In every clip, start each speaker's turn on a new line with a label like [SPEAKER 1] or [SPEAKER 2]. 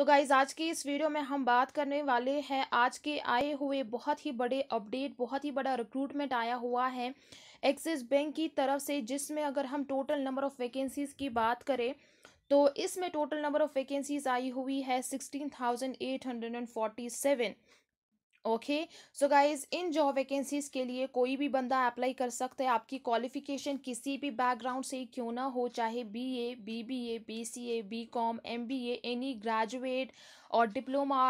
[SPEAKER 1] तो गाइज़ आज की इस वीडियो में हम बात करने वाले हैं आज के आए हुए बहुत ही बड़े अपडेट बहुत ही बड़ा रिक्रूटमेंट आया हुआ है एक्सिस बैंक की तरफ से जिसमें अगर हम टोटल नंबर ऑफ़ वैकेंसीज़ की बात करें तो इसमें टोटल नंबर ऑफ़ वैकेंसीज़ आई हुई है sixteen thousand eight hundred and forty seven okay so guys in job vacancies के लिए कोई भी बंदा अप्लाई कर सकता है आपकी क्वालिफिकेशन किसी भी बैकग्राउंड से क्यों ना हो चाहे B A B B A B C A B Com M B A any graduate और डिप्लोमा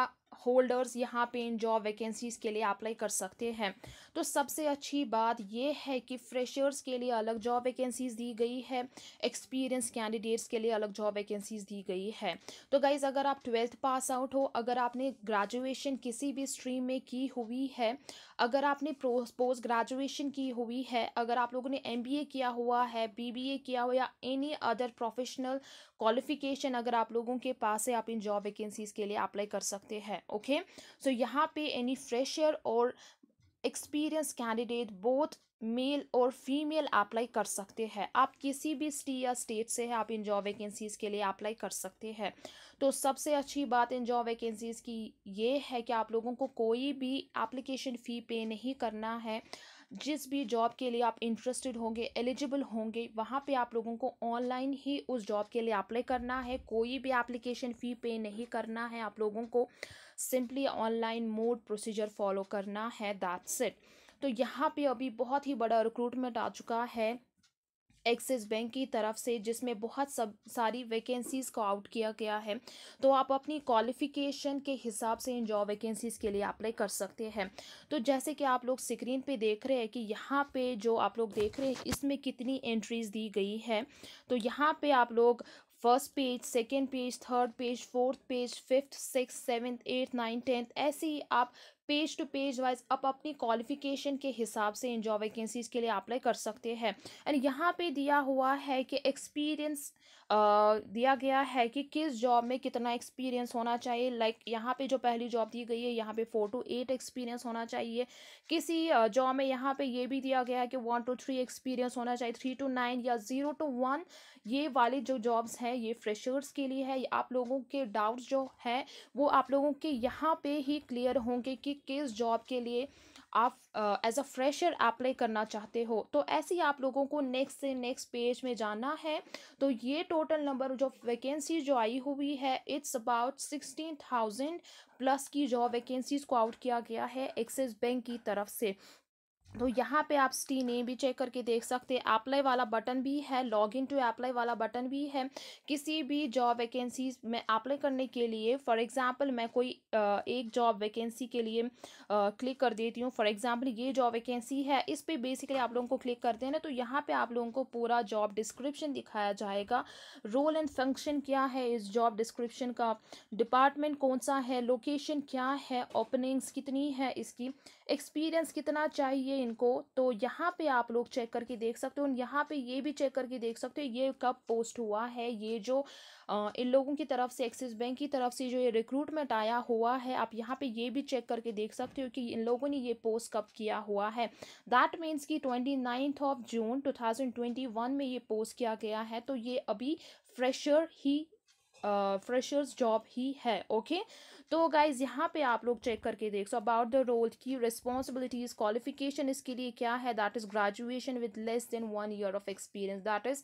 [SPEAKER 1] होल्डर्स यहाँ पे इन जॉब वैकेंसीज़ के लिए अप्लाई कर सकते हैं तो सबसे अच्छी बात यह है कि फ्रेशर्स के लिए अलग जॉब वैकेंसीज़ दी गई है एक्सपीरियंस कैंडिडेट्स के लिए अलग जॉब वैकेंसीज़ दी गई है तो गाइज़ अगर आप ट्वेल्थ पास आउट हो अगर आपने ग्रेजुएशन किसी भी स्ट्रीम में की हुई है अगर आपने पोस्ट ग्रेजुएशन की हुई है अगर आप लोगों ने एम किया हुआ है बी किया हुआ या एनी अदर प्रोफेशनल क्वालिफिकेशन अगर आप लोगों के पास है आप इन जॉब वैकेंसीज़ के लिए अप्लाई कर सकते हैं है ओके सो यहाँ पे एनी फ्रेशर और एक्सपीरियंस कैंडिडेट बोथ मेल और फीमेल अप्लाई कर सकते हैं आप किसी भी सिटी या स्टेट से है आप इन जॉब वैकेंसीज़ के लिए अप्लाई कर सकते हैं तो सबसे अच्छी बात इन जॉब वैकेंसीज़ की ये है कि आप लोगों को कोई भी एप्लीकेशन फ़ी पे नहीं करना है जिस भी जॉब के लिए आप इंटरेस्टेड होंगे एलिजिबल होंगे वहाँ पे आप लोगों को ऑनलाइन ही उस जॉब के लिए अप्लाई करना है कोई भी एप्लीकेशन फ़ी पे नहीं करना है आप लोगों को simply online mode procedure follow करना है दैट सेट तो यहाँ पे अभी बहुत ही बड़ा रिक्रूटमेंट आ चुका है एक्सिस बैंक की तरफ से जिसमें बहुत सब सारी वैकेंसीज़ को आउट किया गया है तो आप अपनी क्वालिफिकेशन के हिसाब से इन जॉब वैकेंसीज़ के लिए अप्लाई कर सकते हैं तो जैसे कि आप लोग स्क्रीन पे देख रहे हैं कि यहाँ पे जो आप लोग देख रहे हैं इसमें कितनी एंट्रीज़ दी गई है तो यहाँ पे आप लोग first page second page third page fourth page fifth six seventh eighth ninth tenth ऐसे ही आप पेज टू पेज वाइज आप अपनी क्वालिफिकेशन के हिसाब से इन जॉब वैकेंसीज के लिए अप्लाई कर सकते हैं एंड यहाँ पे दिया हुआ है कि एक्सपीरियंस दिया गया है कि किस जॉब में कितना एक्सपीरियंस होना चाहिए लाइक like, यहाँ पे जो पहली जॉब दी गई है यहाँ पे फोर टू एट एक्सपीरियंस होना चाहिए किसी जॉब में यहाँ पे ये भी दिया गया है कि वन टू थ्री एक्सपीरियंस होना चाहिए थ्री टू नाइन या ज़ीरो टू वन ये वाले जो जॉब्स हैं ये फ्रेशर्स के लिए है आप लोगों के डाउट्स जो हैं वो आप लोगों के यहाँ पे ही क्लियर होंगे कि केस जॉब के लिए आप एज अ फ्रेशर अप्लाई करना चाहते हो तो ऐसे ही आप लोगों को नेक्स्ट से नेक्स्ट पेज में जाना है तो ये टोटल नंबर जो वैकेंसी जो आई हुई है it's about sixteen thousand plus की जॉब वैकेंसीज़ को आउट किया गया है एक्सिस बैंक की तरफ से तो यहाँ पे आप स्टी नेम भी चेक करके देख सकते हैं अप्लाई वाला बटन भी है लॉग इन टू अप्लाई वाला बटन भी है किसी भी जॉब वैकेंसीज में अप्लाई करने के लिए फॉर एग्जांपल मैं कोई एक जॉब वैकेंसी के लिए क्लिक कर देती हूँ फॉर एग्जांपल ये जॉब वैकेंसी है इस पर बेसिकली आप लोगों को क्लिक करते हैं ना तो यहाँ पर आप लोगों को पूरा जॉब डिस्क्रिप्शन दिखाया जाएगा रोल एंड फंक्शन क्या है इस जॉब डिस्क्रिप्शन का डिपार्टमेंट कौन सा है लोकेशन क्या है ओपनिंग्स कितनी है इसकी एक्सपीरियंस कितना चाहिए इनको तो यहाँ पे आप लोग चेक करके देख सकते हो यहाँ पे ये भी चेक करके देख सकते हो ये कब पोस्ट हुआ है ये जो आ, इन लोगों की तरफ से एक्सिस बैंक की तरफ से जो ये रिक्रूटमेंट आया हुआ है आप यहाँ पे ये भी चेक करके देख सकते हो कि इन लोगों ने ये पोस्ट कब किया हुआ है दैट मीन्स कि twenty ninth of June two thousand twenty one में ये पोस्ट किया गया है तो ये अभी फ्रेशर ही फ्रेशर्स जॉब ही है ओके okay? तो गाइज यहाँ पे आप लोग चेक करके देख सो अबाउट द रोल की रिस्पॉन्सिबिलिटीज क्वालिफिकेशन इसके लिए क्या है that is graduation with less than one year of experience that is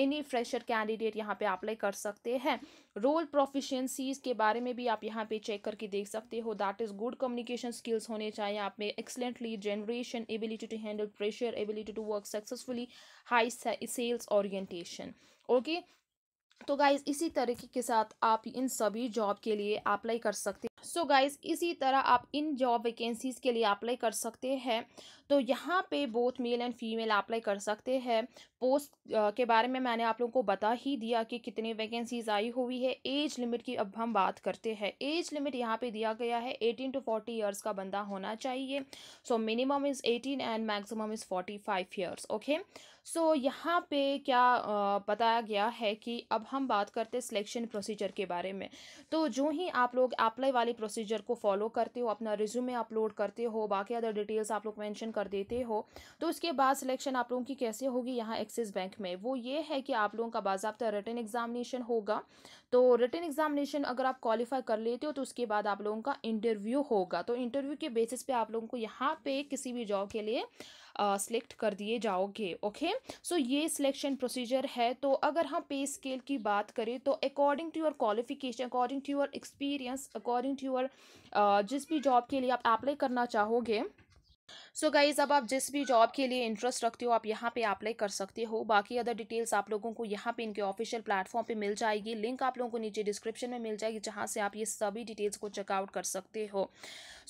[SPEAKER 1] any fresher candidate यहाँ पे अप्लाई कर सकते हैं रोल प्रोफिशेंसीज के बारे में भी आप यहाँ पे चेक करके देख सकते हो that is good communication skills होने चाहिए आप में excellently generation ability to handle pressure ability to work successfully high sales orientation okay तो गाइज इसी तरीके के साथ आप इन सभी जॉब के लिए अप्लाई कर सकते सो so गाइज इसी तरह आप इन जॉब वैकेंसीज़ के लिए अप्लाई कर सकते हैं तो यहाँ पे both male and female apply कर सकते हैं पोस्ट के बारे में मैंने आप लोगों को बता ही दिया कि कितनी वैकेंसीज आई हुई है एज लिमिट की अब हम बात करते हैं एज लिमिट यहाँ पे दिया गया है एटीन टू फोर्टी ईयर्स का बंदा होना चाहिए so minimum is eighteen and maximum is forty five years okay so यहाँ पे क्या बताया गया है कि अब हम बात करते हैं सिलेक्शन प्रोसीजर के बारे में तो जो ही आप लोग अप्लाई वाले वाली प्रोसीजर को फॉलो करते हो अपना रिज्यूमे अपलोड करते हो बाकी अदर डिटेल्स आप लोग मेंशन कर देते हो तो उसके बाद सिलेक्शन आप लोगों की कैसे होगी यहाँ एक्सिस बैंक में वो ये है कि आप लोगों का बाबा रिटर्न एग्जामिनेशन होगा तो रिटर्न एग्जामिनेशन अगर आप क्वालिफाई कर लेते हो तो उसके बाद आप लोगों का इंटरव्यू होगा तो इंटरव्यू के बेसिस पे आप लोगों को यहाँ पे किसी भी जॉब के लिए सिलेक्ट कर दिए जाओगे ओके सो ये सिलेक्शन प्रोसीजर है तो अगर हम पे स्केल की बात करें तो according to your qualification according to your experience according to your जिस भी जॉब के लिए आप अप्लाई करना चाहोगे सो so गाइज़ अब आप जिस भी जॉब के लिए इंटरेस्ट रखते हो आप यहाँ पे अप्लाई कर सकते हो बाकी अदर डिटेल्स आप लोगों को यहाँ पे इनके ऑफिशियल प्लेटफॉर्म पे मिल जाएगी लिंक आप लोगों को नीचे डिस्क्रिप्शन में मिल जाएगी जहाँ से आप ये सभी डिटेल्स को चेकआउट कर सकते हो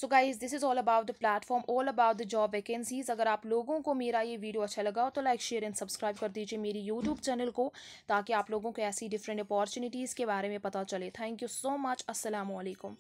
[SPEAKER 1] so guys this is all about the platform all about the job vacancies अगर आप लोगों को मेरा ये वीडियो अच्छा लगा हो तो लाइक शेयर एंड सब्सक्राइब कर दीजिए मेरी यूट्यूब चैनल को ताकि आप लोगों को ऐसी डिफरेंट अपॉर्चुनिटीज़ के बारे में पता चले थैंक यू सो मच असलकुम